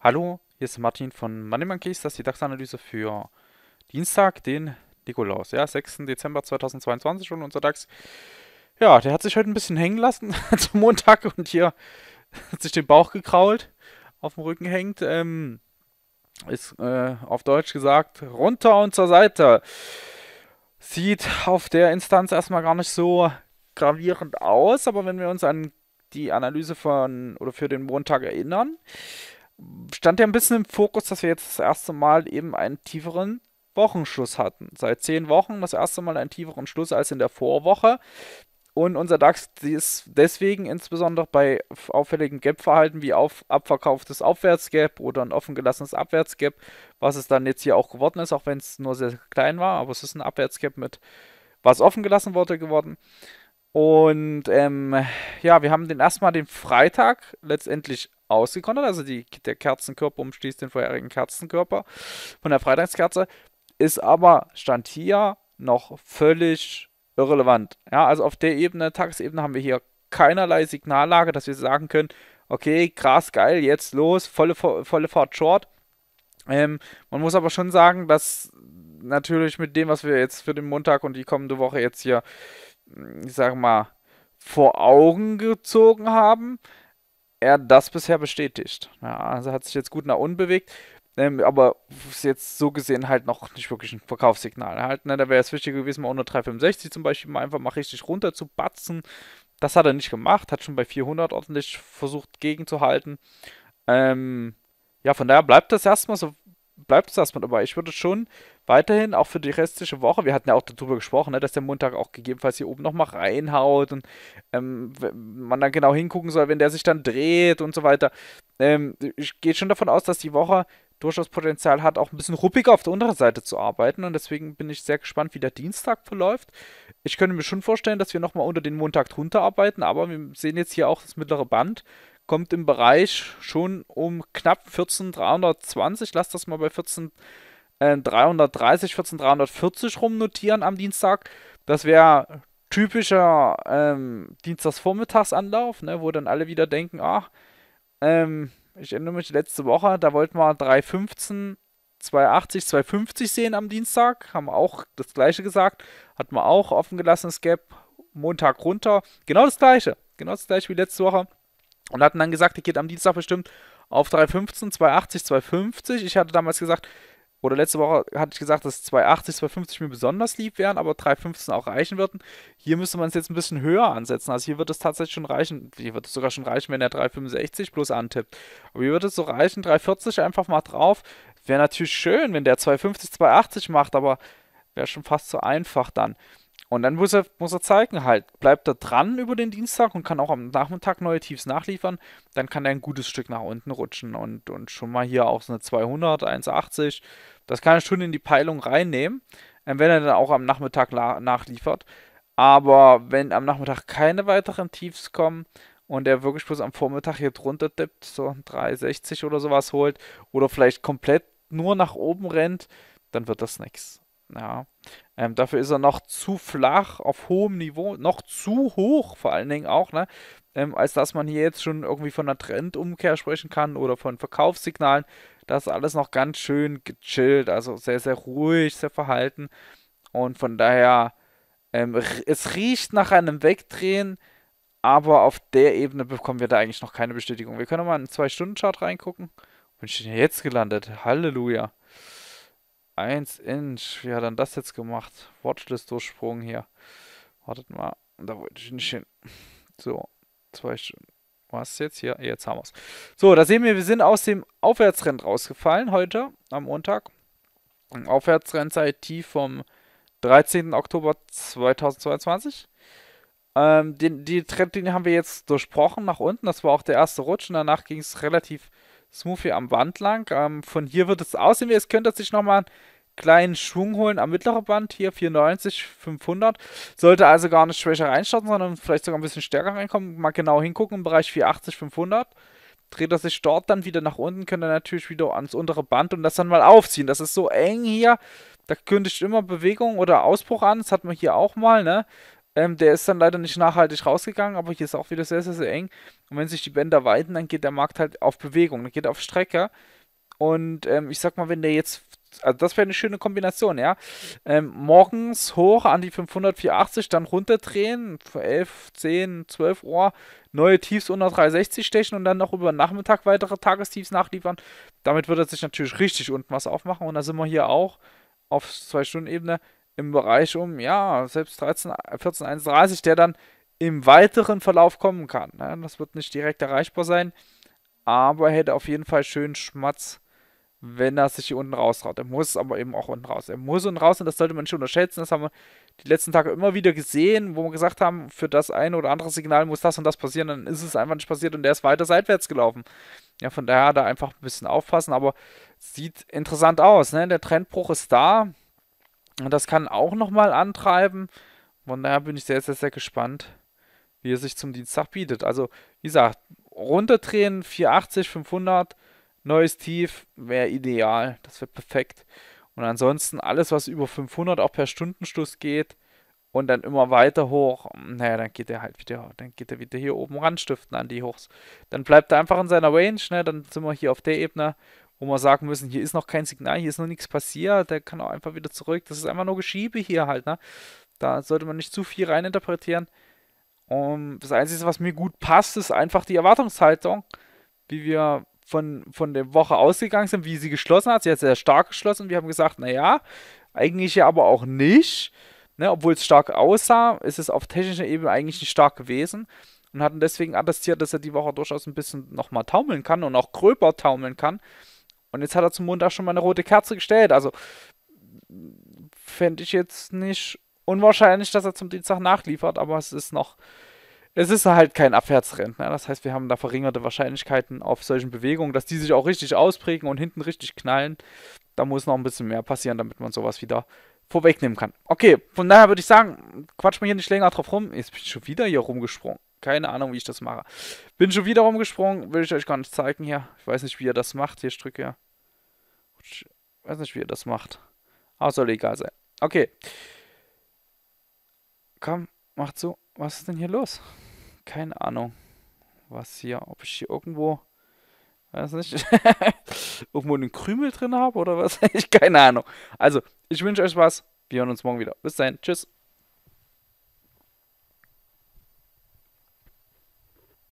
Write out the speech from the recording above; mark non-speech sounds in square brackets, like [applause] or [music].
Hallo, hier ist Martin von Money Monkeys, das ist die DAX-Analyse für Dienstag, den Nikolaus, ja, 6. Dezember 2022 und unser DAX, ja, der hat sich heute ein bisschen hängen lassen [laughs] zum Montag und hier hat sich den Bauch gekrault, auf dem Rücken hängt, ähm, ist äh, auf Deutsch gesagt, runter und zur Seite. Sieht auf der Instanz erstmal gar nicht so gravierend aus, aber wenn wir uns an die Analyse von oder für den Montag erinnern, stand ja ein bisschen im Fokus, dass wir jetzt das erste Mal eben einen tieferen Wochenschluss hatten. Seit zehn Wochen das erste Mal einen tieferen Schluss als in der Vorwoche. Und unser DAX ist deswegen insbesondere bei auffälligen Gap-Verhalten wie auf, abverkauftes Aufwärtsgap oder ein offengelassenes Abwärtsgap, was es dann jetzt hier auch geworden ist, auch wenn es nur sehr klein war, aber es ist ein Abwärtsgap mit was offengelassen wurde geworden. Und ähm, ja, wir haben den erstmal den Freitag letztendlich ausgekontert. Also die, der Kerzenkörper umschließt den vorherigen Kerzenkörper von der Freitagskerze. Ist aber, stand hier, noch völlig irrelevant. Ja, also auf der Ebene, Tagesebene, haben wir hier keinerlei Signallage, dass wir sagen können, okay, krass, geil, jetzt los, volle, volle Fahrt short. Ähm, man muss aber schon sagen, dass natürlich mit dem, was wir jetzt für den Montag und die kommende Woche jetzt hier ich sag mal, vor Augen gezogen haben, er das bisher bestätigt. Ja, also hat sich jetzt gut nach unten bewegt, ähm, aber ist jetzt so gesehen halt noch nicht wirklich ein Verkaufssignal. Halt, ne, da wäre es wichtig gewesen, mal unter 365 zum Beispiel mal einfach mal richtig runter zu batzen. Das hat er nicht gemacht, hat schon bei 400 ordentlich versucht gegenzuhalten. Ähm, ja, von daher bleibt das erstmal so bleibt es erstmal dabei. Ich würde schon weiterhin auch für die restliche Woche, wir hatten ja auch darüber gesprochen, ne, dass der Montag auch gegebenenfalls hier oben nochmal reinhaut und ähm, man dann genau hingucken soll, wenn der sich dann dreht und so weiter. Ähm, ich gehe schon davon aus, dass die Woche durchaus Potenzial hat, auch ein bisschen ruppiger auf der unteren Seite zu arbeiten. Und deswegen bin ich sehr gespannt, wie der Dienstag verläuft. Ich könnte mir schon vorstellen, dass wir nochmal unter den Montag drunter arbeiten, aber wir sehen jetzt hier auch das mittlere Band kommt im Bereich schon um knapp 14.320, lasst das mal bei 14.330, 14.340 äh, rumnotieren am Dienstag. Das wäre typischer ähm, Dienstagsvormittagsanlauf, ne, wo dann alle wieder denken, ach, ähm, ich erinnere mich letzte Woche, da wollten wir 3,15, 2,80, 2,50 sehen am Dienstag, haben auch das gleiche gesagt, hat man auch offen gelassen, Gap, Montag runter, genau das gleiche, genau das gleiche wie letzte Woche. Und hatten dann gesagt, die geht am Dienstag bestimmt auf 3,15, 2,80, 2,50. Ich hatte damals gesagt, oder letzte Woche hatte ich gesagt, dass 2,80, 2,50 mir besonders lieb wären, aber 3,15 auch reichen würden. Hier müsste man es jetzt ein bisschen höher ansetzen. Also hier wird es tatsächlich schon reichen. Hier wird es sogar schon reichen, wenn er 3,65 plus antippt. Aber hier wird es so reichen, 3,40 einfach mal drauf. Wäre natürlich schön, wenn der 2,50, 2,80 macht, aber wäre schon fast zu einfach dann. Und dann muss er, muss er zeigen, halt, bleibt er dran über den Dienstag und kann auch am Nachmittag neue Tiefs nachliefern, dann kann er ein gutes Stück nach unten rutschen und, und schon mal hier auch so eine 200, 180, das kann er schon in die Peilung reinnehmen, äh, wenn er dann auch am Nachmittag nachliefert. Aber wenn am Nachmittag keine weiteren Tiefs kommen und er wirklich bloß am Vormittag hier drunter tippt, so 360 oder sowas holt oder vielleicht komplett nur nach oben rennt, dann wird das nichts. Ja. Ähm, dafür ist er noch zu flach auf hohem Niveau, noch zu hoch vor allen Dingen auch, ne? Ähm, als dass man hier jetzt schon irgendwie von einer Trendumkehr sprechen kann oder von Verkaufssignalen. Das ist alles noch ganz schön gechillt, also sehr, sehr ruhig, sehr verhalten. Und von daher, ähm, es riecht nach einem Wegdrehen, aber auf der Ebene bekommen wir da eigentlich noch keine Bestätigung. Wir können mal in einen 2-Stunden-Chart reingucken. Bin ich denn jetzt gelandet? Halleluja. 1 Inch. Wie hat er das jetzt gemacht? Watchlist-Durchsprung hier. Wartet mal. Da wollte ich nicht hin. So. Zwei Stunden. Was jetzt hier? Jetzt haben wir es. So, da sehen wir, wir sind aus dem Aufwärtstrend rausgefallen heute am Montag. Aufwärtstrend seit tief vom 13. Oktober 2022. Ähm, den, die Trendlinie haben wir jetzt durchbrochen nach unten. Das war auch der erste Rutsch und danach ging es relativ äh, Smoothie am Band lang. Ähm, von hier wird es aussehen, wie es könnte sich nochmal einen kleinen Schwung holen am mittleren Band. Hier 490, 500. Sollte also gar nicht schwächer reinstarten, sondern vielleicht sogar ein bisschen stärker reinkommen. Mal genau hingucken im Bereich 480, 500. Dreht er sich dort dann wieder nach unten, könnte er natürlich wieder ans untere Band und das dann mal aufziehen. Das ist so eng hier. Da kündigt immer Bewegung oder Ausbruch an. Das hat man hier auch mal, ne? Ähm, der ist dann leider nicht nachhaltig rausgegangen, aber hier ist auch wieder sehr, sehr, sehr eng. Und wenn sich die Bänder weiten, dann geht der Markt halt auf Bewegung, dann geht er auf Strecke. Und ähm, ich sag mal, wenn der jetzt, also das wäre eine schöne Kombination, ja. Ähm, morgens hoch an die 584, dann runterdrehen, 11, 10, 12 Uhr, neue Tiefs unter 360 stechen und dann noch über Nachmittag weitere Tagestiefs nachliefern. Damit würde er sich natürlich richtig unten was aufmachen und da sind wir hier auch auf 2-Stunden-Ebene im Bereich um, ja, selbst 13, 14, 1,30, der dann im weiteren Verlauf kommen kann. Ne? Das wird nicht direkt erreichbar sein, aber er hätte auf jeden Fall schön Schmatz, wenn er sich hier unten raustraut. Er muss aber eben auch unten raus. Er muss unten raus und das sollte man nicht unterschätzen. Das haben wir die letzten Tage immer wieder gesehen, wo wir gesagt haben, für das eine oder andere Signal muss das und das passieren. Dann ist es einfach nicht passiert und der ist weiter seitwärts gelaufen. Ja, von daher da einfach ein bisschen aufpassen, aber sieht interessant aus. Ne? Der Trendbruch ist da. Und das kann auch nochmal antreiben. Von daher bin ich sehr, sehr, sehr gespannt, wie er sich zum Dienstag bietet. Also, wie gesagt, runterdrehen, 480, 500, neues Tief wäre ideal. Das wäre perfekt. Und ansonsten alles, was über 500 auch per Stundenschluss geht und dann immer weiter hoch, naja, dann geht er halt wieder, dann geht er wieder hier oben ranstiften an die Hochs. Dann bleibt er einfach in seiner Range, ne? dann sind wir hier auf der Ebene wo wir sagen müssen, hier ist noch kein Signal, hier ist noch nichts passiert, der kann auch einfach wieder zurück. Das ist einfach nur Geschiebe hier halt, ne? Da sollte man nicht zu viel reininterpretieren. Und das Einzige, was mir gut passt, ist einfach die Erwartungshaltung, wie wir von, von der Woche ausgegangen sind, wie sie geschlossen hat. Sie hat sehr stark geschlossen. Wir haben gesagt, naja, eigentlich ja aber auch nicht. Ne, Obwohl es stark aussah, ist es auf technischer Ebene eigentlich nicht stark gewesen und hatten deswegen attestiert, dass er die Woche durchaus ein bisschen nochmal taumeln kann und auch gröber taumeln kann. Und jetzt hat er zum Montag schon mal eine rote Kerze gestellt. Also fände ich jetzt nicht unwahrscheinlich, dass er zum Dienstag nachliefert, aber es ist noch, es ist halt kein Abwärtsrennen. Ne? Das heißt, wir haben da verringerte Wahrscheinlichkeiten auf solchen Bewegungen, dass die sich auch richtig ausprägen und hinten richtig knallen. Da muss noch ein bisschen mehr passieren, damit man sowas wieder vorwegnehmen kann. Okay, von daher würde ich sagen, quatsch mal hier nicht länger drauf rum. Jetzt bin ich schon wieder hier rumgesprungen. Keine Ahnung, wie ich das mache. Bin schon wieder rumgesprungen, will ich euch gar nicht zeigen hier. Ich weiß nicht, wie ihr das macht. Hier, ich drücke ja. Ich weiß nicht, wie ihr das macht. Aber soll egal sein. Okay. Komm, macht so. Was ist denn hier los? Keine Ahnung. Was hier, ob ich hier irgendwo, weiß nicht, [laughs] irgendwo einen Krümel drin habe oder was? [laughs] ich keine Ahnung. Also, ich wünsche euch was. Wir hören uns morgen wieder. Bis dahin. Tschüss.